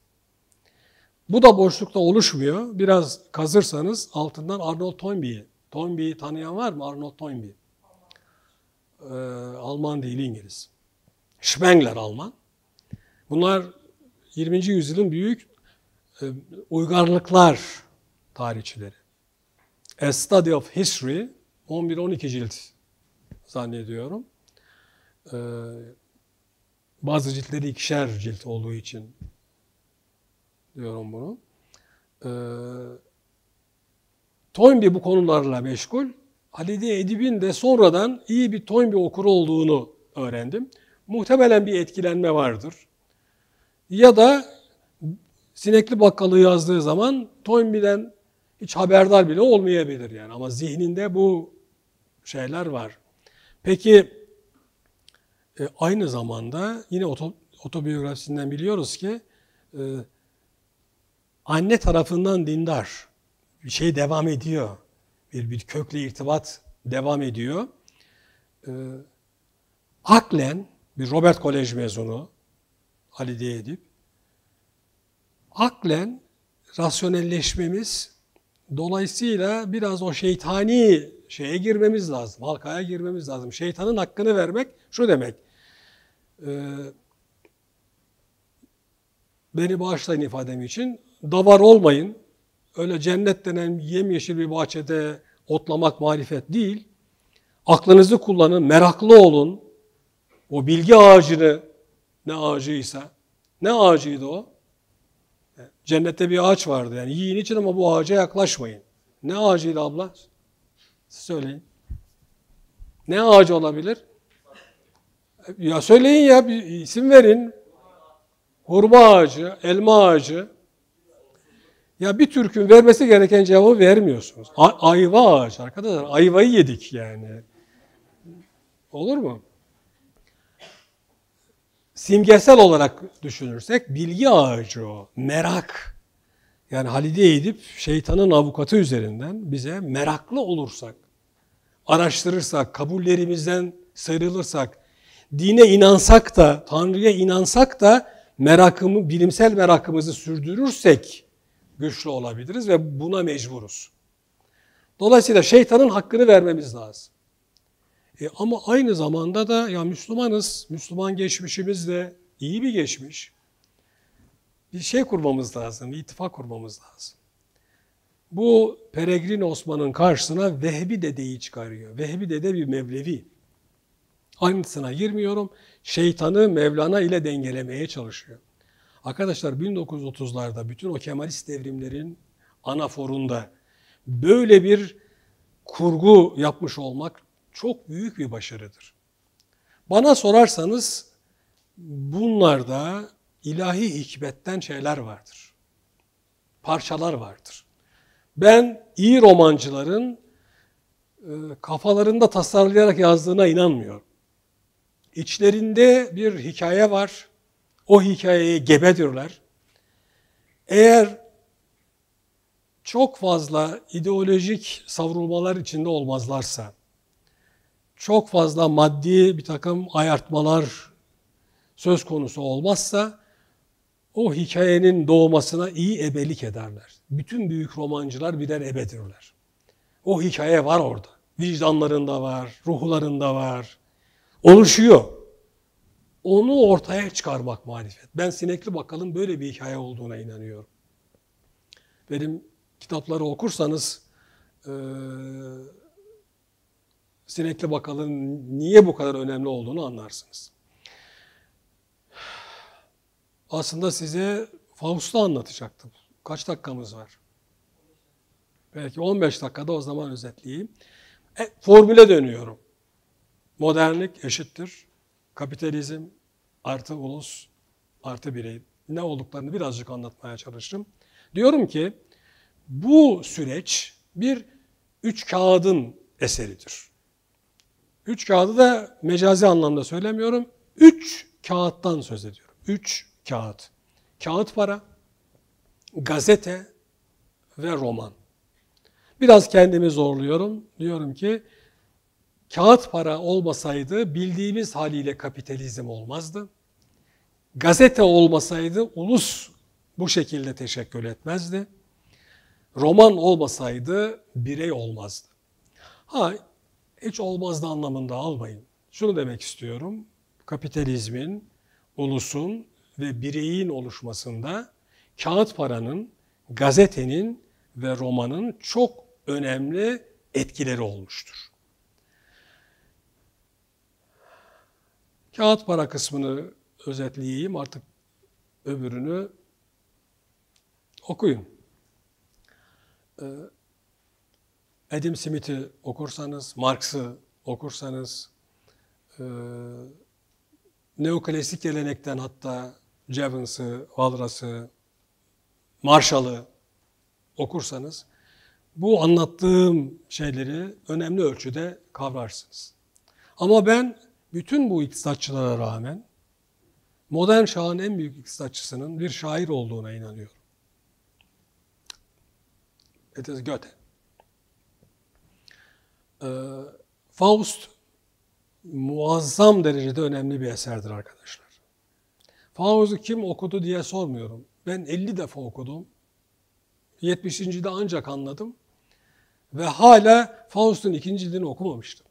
Bu da boşlukta oluşmuyor. Biraz kazırsanız altından Arnold Toynbee'yi. Toynbee'yi tanıyan var mı? Arnold Toynbee. Ee, Alman değil İngiliz. Spengler Alman. Bunlar 20. yüzyılın büyük e, uygarlıklar tarihçileri. A Study of History 11-12 cilt zannediyorum. Ee, bazı ciltleri ikişer cilt olduğu için diyorum bunu. Ee, Toynbee bu konularla meşgul. Halide Edibin de sonradan iyi bir Toynbee okuru olduğunu öğrendim. Muhtemelen bir etkilenme vardır. Ya da Sinekli Bakkalı yazdığı zaman Toynbee'den hiç haberdar bile olmayabilir yani ama zihninde bu şeyler var. Peki e, aynı zamanda yine otobiyografisinden biliyoruz ki e, anne tarafından dindar bir şey devam ediyor. Bir, bir kökle irtibat devam ediyor. E, aklen bir Robert Kolej mezunu Ali Edip aklen rasyonelleşmemiz Dolayısıyla biraz o şeytani şeye girmemiz lazım, halkaya girmemiz lazım. Şeytanın hakkını vermek şu demek. E, beni bağışlayın ifadem için. Davar olmayın. Öyle cennet denen yemyeşil bir bahçede otlamak marifet değil. Aklınızı kullanın, meraklı olun. O bilgi ağacını ne ağacıysa, ne ağacıydı o? Cennette bir ağaç vardı yani yiyin için ama bu ağaca yaklaşmayın. Ne ağacıydı abla? söyleyin. Ne ağacı olabilir? Ya söyleyin ya bir isim verin. Hurma ağacı, elma ağacı. Ya bir Türk'ün vermesi gereken cevabı vermiyorsunuz. A ayva ağacı arkadaşlar. Ayvayı yedik yani. Olur mu? simgesel olarak düşünürsek bilgi ağacı o, merak. Yani Halide gidip şeytanın avukatı üzerinden bize meraklı olursak, araştırırsak, kabullerimizden sıyrılırsak, dine inansak da, Tanrı'ya inansak da merakımı, bilimsel merakımızı sürdürürsek güçlü olabiliriz ve buna mecburuz. Dolayısıyla şeytanın hakkını vermemiz lazım. E, ama aynı zamanda da ya Müslümanız, Müslüman geçmişimiz de iyi bir geçmiş. Bir şey kurmamız lazım, bir ittifak kurmamız lazım. Bu Peregrin Osman'ın karşısına Vehbi dedeyi çıkarıyor. Vehbi dede bir Mevlevi. Aynısına girmiyorum. Şeytanı Mevlana ile dengelemeye çalışıyor. Arkadaşlar 1930'larda bütün o Kemalist devrimlerin anaforunda böyle bir kurgu yapmış olmak çok büyük bir başarıdır. Bana sorarsanız bunlarda ilahi hikmetten şeyler vardır. Parçalar vardır. Ben iyi romancıların e, kafalarında tasarlayarak yazdığına inanmıyorum. İçlerinde bir hikaye var. O hikayeye gebedirler. Eğer çok fazla ideolojik savrulmalar içinde olmazlarsa, çok fazla maddi bir takım ayartmalar söz konusu olmazsa o hikayenin doğmasına iyi ebelik ederler. Bütün büyük romancılar birer ebedirler. O hikaye var orada. Vicdanlarında var, ruhlarında var. Oluşuyor. Onu ortaya çıkarmak marifet. Ben Sinekli Bakkal'ın böyle bir hikaye olduğuna inanıyorum. Benim kitapları okursanız e, sinekli bakalım niye bu kadar önemli olduğunu anlarsınız. Aslında size Faust'u anlatacaktım. Kaç dakikamız var? Belki 15 dakikada o zaman özetleyeyim. E, formüle dönüyorum. Modernlik eşittir. Kapitalizm artı ulus artı birey. Ne olduklarını birazcık anlatmaya çalıştım. Diyorum ki bu süreç bir üç kağıdın eseridir. Üç kağıdı da mecazi anlamda söylemiyorum. Üç kağıttan söz ediyorum. Üç kağıt. Kağıt para, gazete ve roman. Biraz kendimi zorluyorum. Diyorum ki kağıt para olmasaydı bildiğimiz haliyle kapitalizm olmazdı. Gazete olmasaydı ulus bu şekilde teşekkül etmezdi. Roman olmasaydı birey olmazdı. Ha hiç olmazdı anlamında almayın. Şunu demek istiyorum. Kapitalizmin, ulusun ve bireyin oluşmasında kağıt paranın, gazetenin ve romanın çok önemli etkileri olmuştur. Kağıt para kısmını özetleyeyim artık öbürünü okuyun. Ee, Adam Smith'i okursanız, Marx'ı okursanız, e, neoklasik gelenekten hatta Jevons'ı, Walras'ı, Marshall'ı okursanız bu anlattığım şeyleri önemli ölçüde kavrarsınız. Ama ben bütün bu iktisatçılara rağmen modern çağın en büyük iktisatçısının bir şair olduğuna inanıyorum. It is Goethe e, Faust muazzam derecede önemli bir eserdir arkadaşlar. Faust'u kim okudu diye sormuyorum. Ben 50 defa okudum. 70. de ancak anladım. Ve hala Faust'un ikinci cildini okumamıştım.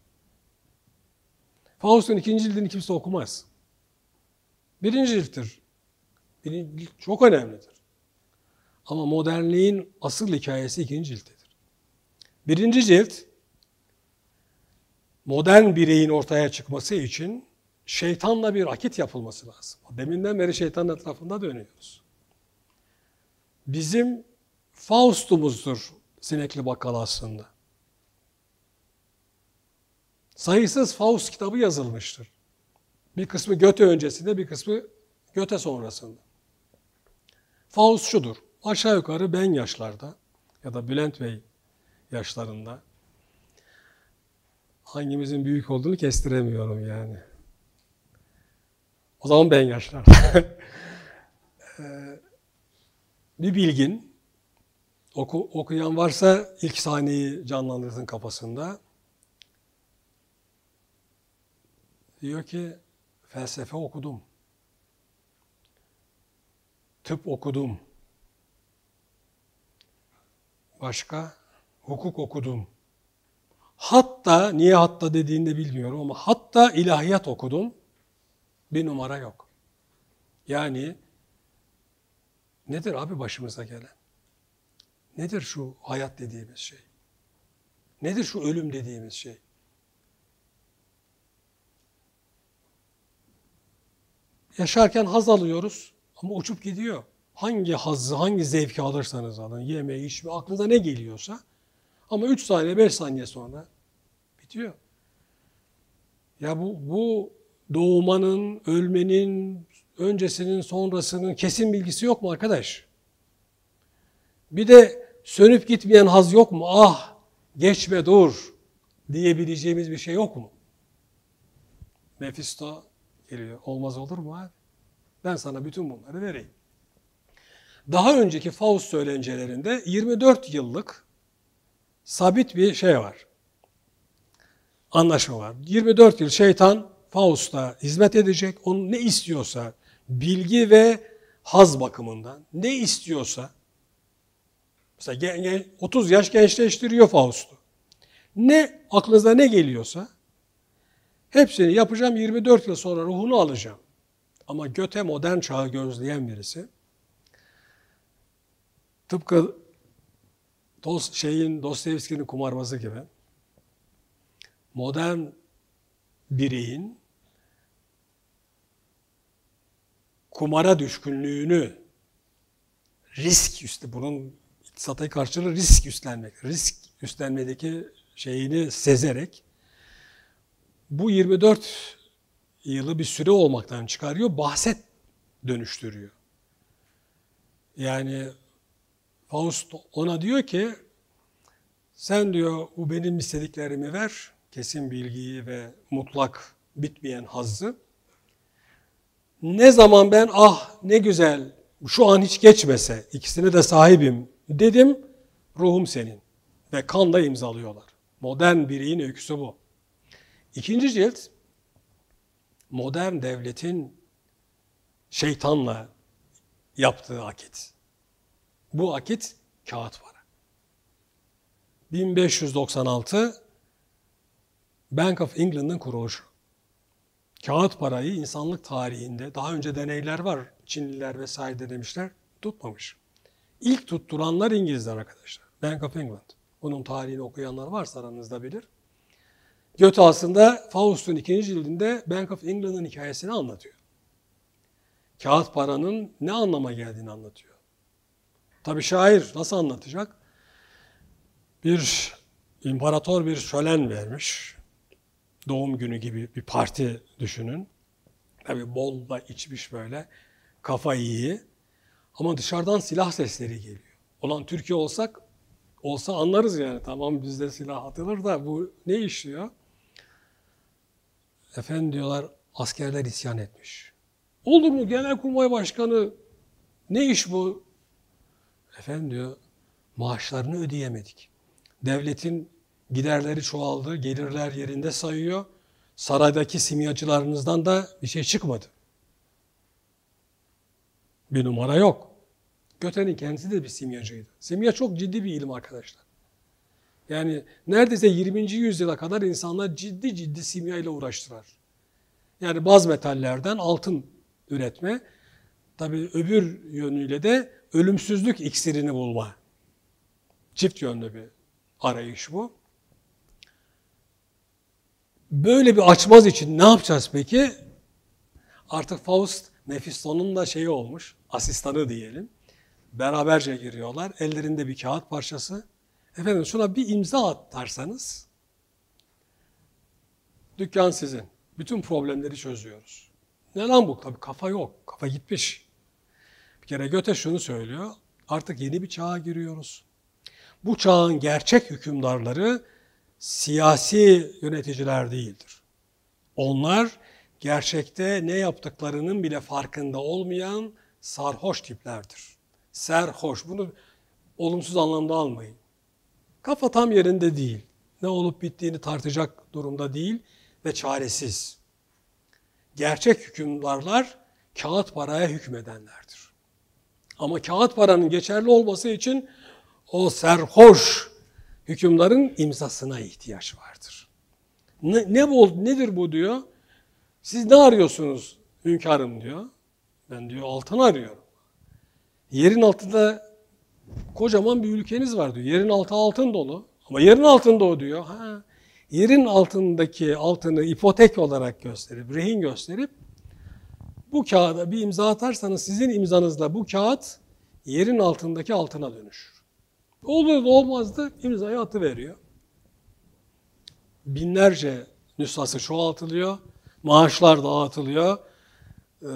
Faust'un ikinci cildini kimse okumaz. Birinci cilttir. Birinci cilt çok önemlidir. Ama modernliğin asıl hikayesi ikinci cilttedir. Birinci cilt modern bireyin ortaya çıkması için şeytanla bir akit yapılması lazım. Deminden beri şeytanın etrafında dönüyoruz. Bizim Faustumuzdur sinekli bakkal aslında. Sayısız Faust kitabı yazılmıştır. Bir kısmı Göte öncesinde, bir kısmı Göte sonrasında. Faust şudur, aşağı yukarı ben yaşlarda ya da Bülent Bey yaşlarında hangimizin büyük olduğunu kestiremiyorum yani. O zaman ben yaşlar. (laughs) Ee, bir bilgin, oku, okuyan varsa ilk sahneyi canlandırsın kafasında. Diyor ki felsefe okudum. Tıp okudum. Başka hukuk okudum. Hatta, niye hatta dediğini de bilmiyorum ama hatta ilahiyat okudum bir numara yok. Yani nedir abi başımıza gelen? Nedir şu hayat dediğimiz şey? Nedir şu ölüm dediğimiz şey? Yaşarken haz alıyoruz ama uçup gidiyor. Hangi hazzı, hangi zevki alırsanız alın, yeme, içme, aklınıza ne geliyorsa ama 3 saniye 5 saniye sonra bitiyor. Ya bu, bu doğmanın, ölmenin, öncesinin, sonrasının kesin bilgisi yok mu arkadaş? Bir de sönüp gitmeyen haz yok mu? Ah geçme dur diyebileceğimiz bir şey yok mu? Mefisto geliyor. Olmaz olur mu abi? Ben sana bütün bunları vereyim. Daha önceki Faust söylencelerinde 24 yıllık sabit bir şey var. Anlaşma var. 24 yıl şeytan Faust'a hizmet edecek. Onun ne istiyorsa bilgi ve haz bakımından ne istiyorsa mesela 30 yaş gençleştiriyor Faust'u. Ne aklınıza ne geliyorsa hepsini yapacağım 24 yıl sonra ruhunu alacağım. Ama göte modern çağı gözleyen birisi tıpkı Dost, şeyin, Dostoyevski'nin kumarbazı gibi modern bireyin kumara düşkünlüğünü risk üstü, bunun iktisata karşılığı risk üstlenmek, risk üstlenmedeki şeyini sezerek bu 24 yılı bir süre olmaktan çıkarıyor, bahset dönüştürüyor. Yani Faust ona diyor ki sen diyor bu benim istediklerimi ver, kesin bilgiyi ve mutlak bitmeyen hazzı. Ne zaman ben ah ne güzel şu an hiç geçmese ikisine de sahibim dedim ruhum senin ve kanla imzalıyorlar. Modern bireyin öyküsü bu. İkinci cilt modern devletin şeytanla yaptığı akit bu akit kağıt para. 1596 Bank of England'ın kuruluşu. Kağıt parayı insanlık tarihinde daha önce deneyler var. Çinliler vesaire denemişler. Tutmamış. İlk tutturanlar İngilizler arkadaşlar. Bank of England. Bunun tarihini okuyanlar varsa aranızda bilir. Göte aslında Faust'un ikinci cildinde Bank of England'ın hikayesini anlatıyor. Kağıt paranın ne anlama geldiğini anlatıyor. Tabi şair nasıl anlatacak? Bir imparator bir şölen vermiş. Doğum günü gibi bir parti düşünün. Tabi bol da içmiş böyle. Kafa iyi. Ama dışarıdan silah sesleri geliyor. Olan Türkiye olsak olsa anlarız yani. Tamam bizde silah atılır da bu ne işliyor? Efendim diyorlar askerler isyan etmiş. Olur mu Genelkurmay Başkanı ne iş bu? Efendim diyor maaşlarını ödeyemedik. Devletin giderleri çoğaldı, gelirler yerinde sayıyor. Saraydaki simyacılarınızdan da bir şey çıkmadı. Bir numara yok. Göte'nin kendisi de bir simyacıydı. Simya çok ciddi bir ilim arkadaşlar. Yani neredeyse 20. yüzyıla kadar insanlar ciddi ciddi simya ile uğraştılar. Yani baz metallerden altın üretme. Tabii öbür yönüyle de ölümsüzlük iksirini bulma. Çift yönlü bir arayış bu. Böyle bir açmaz için ne yapacağız peki? Artık Faust Mephisto'nun da şeyi olmuş, asistanı diyelim. Beraberce giriyorlar. Ellerinde bir kağıt parçası. Efendim şuna bir imza atarsanız dükkan sizin. Bütün problemleri çözüyoruz. Ne lan bu? Tabii kafa yok. Kafa gitmiş. Bir kere Göte şunu söylüyor. Artık yeni bir çağa giriyoruz. Bu çağın gerçek hükümdarları siyasi yöneticiler değildir. Onlar gerçekte ne yaptıklarının bile farkında olmayan sarhoş tiplerdir. Serhoş. Bunu olumsuz anlamda almayın. Kafa tam yerinde değil. Ne olup bittiğini tartacak durumda değil ve çaresiz. Gerçek hükümdarlar kağıt paraya hükmedenler. Ama kağıt paranın geçerli olması için o serhoş hükümlerin imzasına ihtiyaç vardır. Ne, ne bu, nedir bu diyor? Siz ne arıyorsunuz hünkârım diyor. Ben diyor altın arıyorum. Yerin altında kocaman bir ülkeniz var diyor. Yerin altı altın dolu. Ama yerin altında o diyor. Ha, yerin altındaki altını ipotek olarak gösterip, rehin gösterip bu kağıda bir imza atarsanız sizin imzanızla bu kağıt yerin altındaki altına dönüşür. Olur da olmazdı imzayı veriyor. Binlerce nüshası çoğaltılıyor. Maaşlar dağıtılıyor. Ee,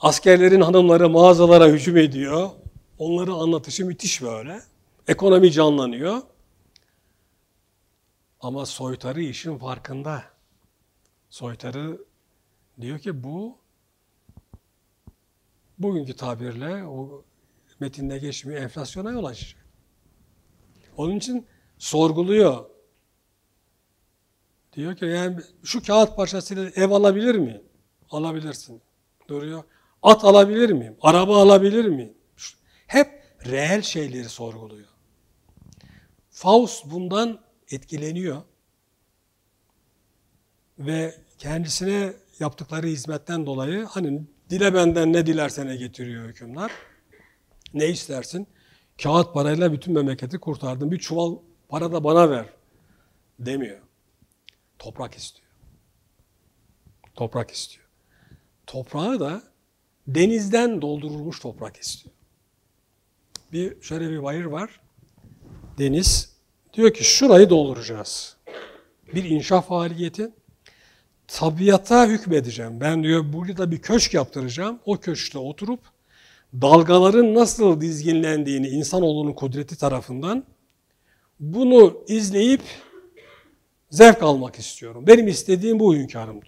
askerlerin hanımları mağazalara hücum ediyor. Onları anlatışı müthiş böyle. Ekonomi canlanıyor. Ama soytarı işin farkında. Soytarı diyor ki bu bugünkü tabirle o metinde geçmiyor enflasyona yol açacak. Onun için sorguluyor. Diyor ki yani şu kağıt parçasıyla ev alabilir miyim? Alabilirsin. Duruyor. At alabilir miyim? Araba alabilir miyim? Hep reel şeyleri sorguluyor. Faust bundan etkileniyor ve kendisine yaptıkları hizmetten dolayı hani Dile benden ne dilersene getiriyor hükümler. Ne istersin? Kağıt parayla bütün memleketi kurtardım. Bir çuval para da bana ver demiyor. Toprak istiyor. Toprak istiyor. Toprağı da denizden doldurulmuş toprak istiyor. Bir şöyle bir bayır var. Deniz diyor ki şurayı dolduracağız. Bir inşa faaliyeti tabiata hükmedeceğim. Ben diyor burada bir köşk yaptıracağım. O köşkte oturup dalgaların nasıl dizginlendiğini insanoğlunun kudreti tarafından bunu izleyip zevk almak istiyorum. Benim istediğim bu hünkârım.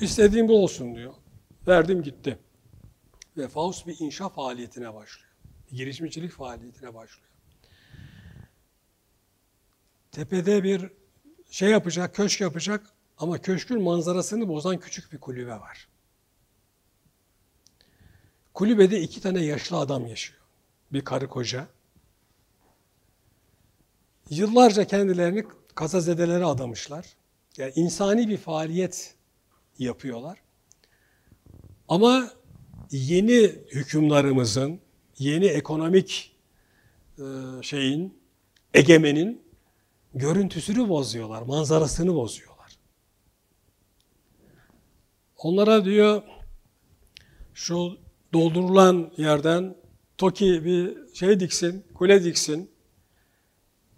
İstediğim bu olsun diyor. Verdim gitti. Ve Faust bir inşa faaliyetine başlıyor. Bir girişimcilik faaliyetine başlıyor. Tepede bir şey yapacak, köşk yapacak ama köşkün manzarasını bozan küçük bir kulübe var. Kulübede iki tane yaşlı adam yaşıyor. Bir karı koca. Yıllarca kendilerini kazazedelere adamışlar. Yani insani bir faaliyet yapıyorlar. Ama yeni hükümlerimizin, yeni ekonomik e, şeyin, egemenin görüntüsünü bozuyorlar, manzarasını bozuyor. Onlara diyor şu doldurulan yerden toki bir şey diksin, kule diksin.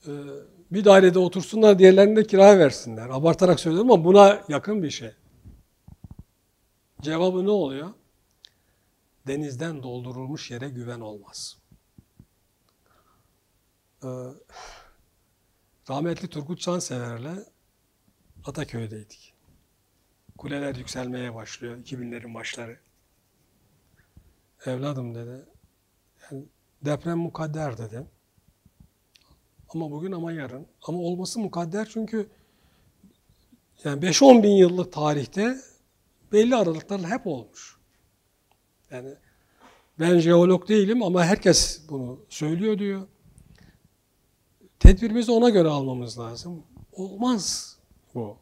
E, bir dairede otursunlar, diğerlerini de kiraya versinler. Abartarak söylüyorum ama buna yakın bir şey. Cevabı ne oluyor? Denizden doldurulmuş yere güven olmaz. E, rahmetli Turgut Cansever'le Ataköy'deydik. Kuleler yükselmeye başlıyor 2000'lerin başları. Evladım dedi. Yani deprem mukadder dedi. Ama bugün ama yarın. Ama olması mukadder çünkü yani 5-10 bin yıllık tarihte belli aralıklarla hep olmuş. Yani ben jeolog değilim ama herkes bunu söylüyor diyor. Tedbirimizi ona göre almamız lazım. Olmaz bu.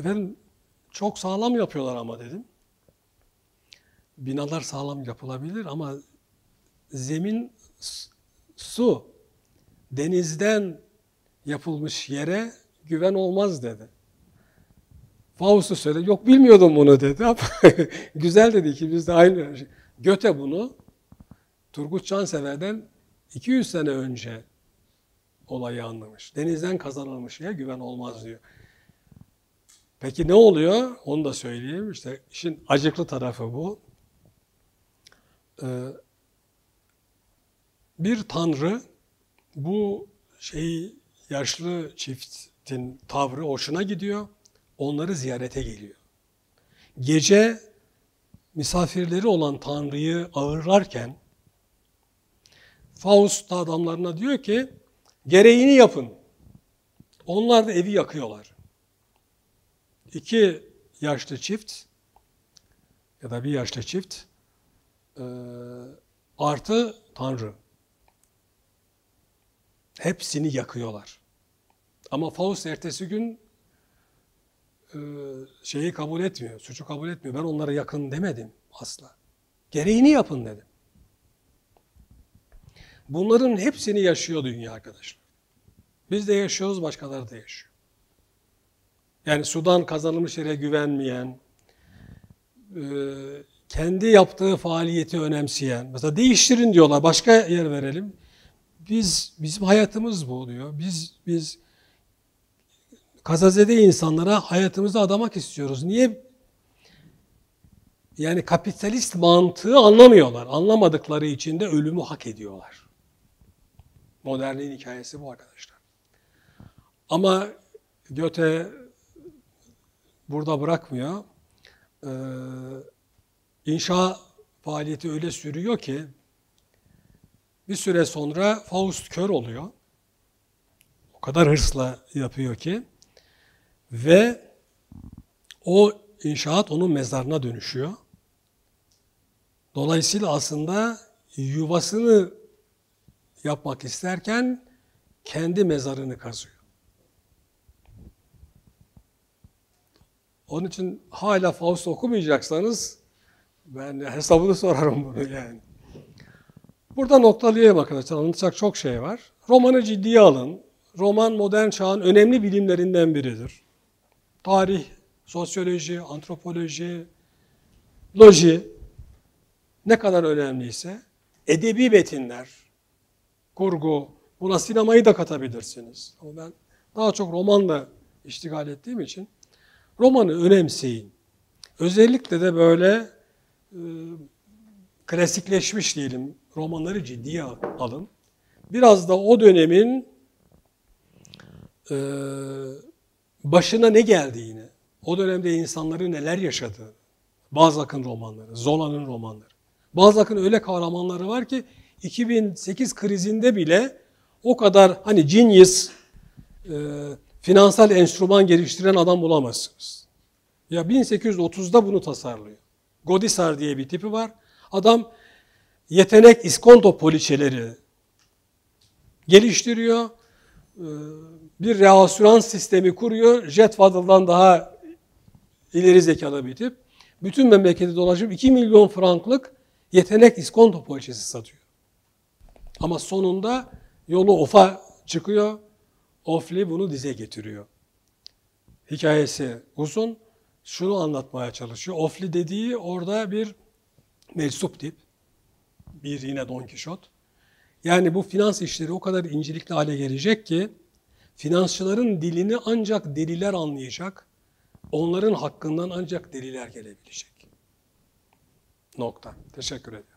Efendim çok sağlam yapıyorlar ama dedim. Binalar sağlam yapılabilir ama zemin su denizden yapılmış yere güven olmaz dedi. Faust'u söyledi. Yok bilmiyordum bunu dedi. (laughs) Güzel dedi ki biz de aynı şey. Göte bunu Turgut Cansever'den 200 sene önce olayı anlamış. Denizden kazanılmış yere güven olmaz diyor. Peki ne oluyor? Onu da söyleyeyim. İşte işin acıklı tarafı bu. Ee, bir tanrı bu şeyi yaşlı çiftin tavrı hoşuna gidiyor. Onları ziyarete geliyor. Gece misafirleri olan tanrıyı ağırlarken Faust da adamlarına diyor ki gereğini yapın. Onlar da evi yakıyorlar iki yaşlı çift ya da bir yaşlı çift e, artı Tanrı. Hepsini yakıyorlar. Ama Faust ertesi gün e, şeyi kabul etmiyor, suçu kabul etmiyor. Ben onlara yakın demedim asla. Gereğini yapın dedim. Bunların hepsini yaşıyor dünya arkadaşlar. Biz de yaşıyoruz, başkaları da yaşıyor. Yani sudan kazanılmış yere güvenmeyen, e, kendi yaptığı faaliyeti önemseyen. Mesela değiştirin diyorlar, başka yer verelim. Biz bizim hayatımız bu oluyor. Biz biz kazazede insanlara hayatımızı adamak istiyoruz. Niye? Yani kapitalist mantığı anlamıyorlar. Anlamadıkları için de ölümü hak ediyorlar. Modernliğin hikayesi bu arkadaşlar. Ama Göte burada bırakmıyor. Ee, inşa faaliyeti öyle sürüyor ki bir süre sonra Faust kör oluyor. O kadar hırsla yapıyor ki ve o inşaat onun mezarına dönüşüyor. Dolayısıyla aslında yuvasını yapmak isterken kendi mezarını kazıyor. Onun için hala Faust okumayacaksanız ben hesabını (laughs) sorarım bunu yani. Burada noktalayayım arkadaşlar. Anlatacak çok şey var. Romanı ciddiye alın. Roman modern çağın önemli bilimlerinden biridir. Tarih, sosyoloji, antropoloji, loji ne kadar önemliyse edebi metinler, kurgu, buna sinemayı da katabilirsiniz. Ama ben daha çok romanla iştigal ettiğim için romanı önemseyin. Özellikle de böyle e, klasikleşmiş diyelim romanları ciddiye alın. Biraz da o dönemin e, başına ne geldiğini, o dönemde insanları neler yaşadığını, Balzac'ın romanları, Zola'nın romanları. Balzac'ın öyle kahramanları var ki 2008 krizinde bile o kadar hani genius, e, finansal enstrüman geliştiren adam bulamazsınız. Ya 1830'da bunu tasarlıyor. Godisar diye bir tipi var. Adam yetenek iskonto poliçeleri geliştiriyor. Ee, bir reasürans sistemi kuruyor. Jet Waddle'dan daha ileri zekalı bir tip. Bütün memleketi dolaşıp 2 milyon franklık yetenek iskonto poliçesi satıyor. Ama sonunda yolu ofa çıkıyor. Ofli bunu dize getiriyor. Hikayesi uzun. Şunu anlatmaya çalışıyor. Ofli dediği orada bir mensup tip. Bir yine Don Kişot. Yani bu finans işleri o kadar incelikli hale gelecek ki finansçıların dilini ancak deliler anlayacak. Onların hakkından ancak deliler gelebilecek. Nokta. Teşekkür ederim.